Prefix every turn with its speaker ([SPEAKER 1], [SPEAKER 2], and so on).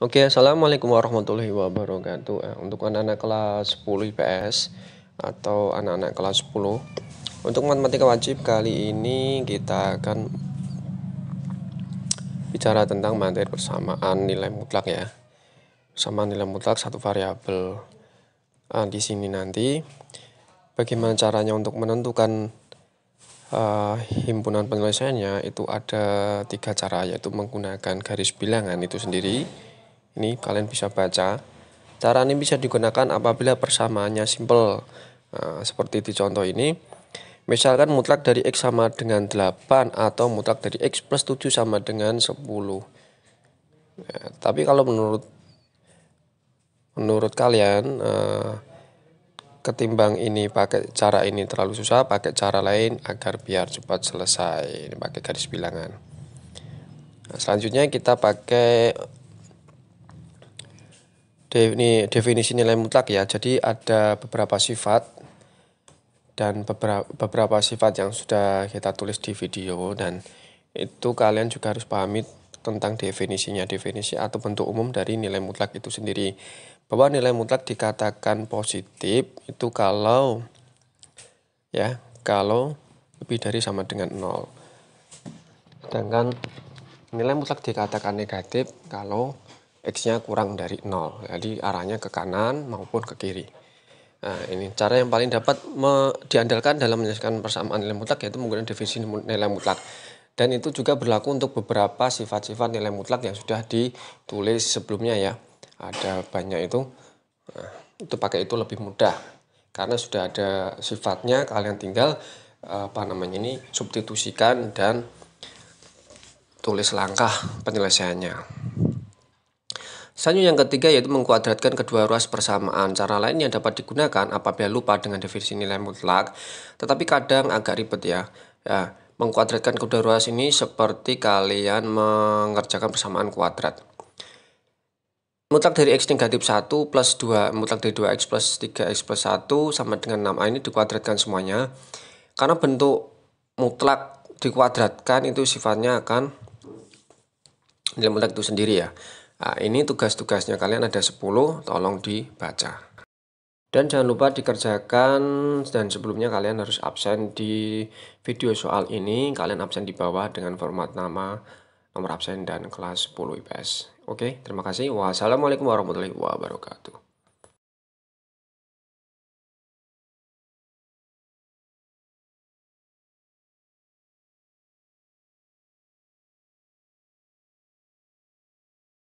[SPEAKER 1] Oke, Assalamualaikum warahmatullahi wabarakatuh. Eh, untuk anak-anak kelas 10 IPS atau anak-anak kelas 10, untuk matematika wajib kali ini kita akan bicara tentang materi persamaan nilai mutlak ya. Persamaan nilai mutlak satu variabel. Nah, di sini nanti bagaimana caranya untuk menentukan uh, himpunan penyelesaiannya itu ada tiga cara yaitu menggunakan garis bilangan itu sendiri ini kalian bisa baca cara ini bisa digunakan apabila persamaannya simple nah, seperti di contoh ini misalkan mutlak dari X sama dengan 8 atau mutlak dari X plus 7 sama dengan 10 ya, tapi kalau menurut menurut kalian eh, ketimbang ini pakai cara ini terlalu susah pakai cara lain agar biar cepat selesai ini pakai garis bilangan nah, selanjutnya kita pakai ini definisi nilai mutlak ya. Jadi ada beberapa sifat dan beberapa, beberapa sifat yang sudah kita tulis di video dan itu kalian juga harus pahami tentang definisinya, definisi atau bentuk umum dari nilai mutlak itu sendiri. Bahwa nilai mutlak dikatakan positif itu kalau ya, kalau lebih dari sama dengan 0. Sedangkan nilai mutlak dikatakan negatif kalau X-nya kurang dari 0. Jadi arahnya ke kanan maupun ke kiri. Nah, ini cara yang paling dapat diandalkan dalam menyelesaikan persamaan nilai mutlak yaitu menggunakan definisi nilai mutlak. Dan itu juga berlaku untuk beberapa sifat-sifat nilai mutlak yang sudah ditulis sebelumnya ya. Ada banyak itu. Nah, itu pakai itu lebih mudah karena sudah ada sifatnya kalian tinggal apa namanya ini substitusikan dan tulis langkah penyelesaiannya. Sanyu yang ketiga yaitu mengkuadratkan kedua ruas persamaan. Cara lain yang dapat digunakan apabila lupa dengan definisi nilai mutlak, tetapi kadang agak ribet ya. Ya, mengkuadratkan kedua ruas ini seperti kalian mengerjakan persamaan kuadrat. Mutlak dari x negatif 1 plus 2, mutlak dari 2x plus 3x plus 1 sama dengan 6a ini dikuadratkan semuanya. Karena bentuk mutlak dikuadratkan itu sifatnya akan nilai mutlak itu sendiri ya. Nah, ini tugas-tugasnya kalian ada 10, tolong dibaca. Dan jangan lupa dikerjakan dan sebelumnya kalian harus absen di video soal ini. Kalian absen di bawah dengan format nama, nomor absen, dan kelas 10 IPS. Oke, terima kasih. Wassalamualaikum warahmatullahi wabarakatuh.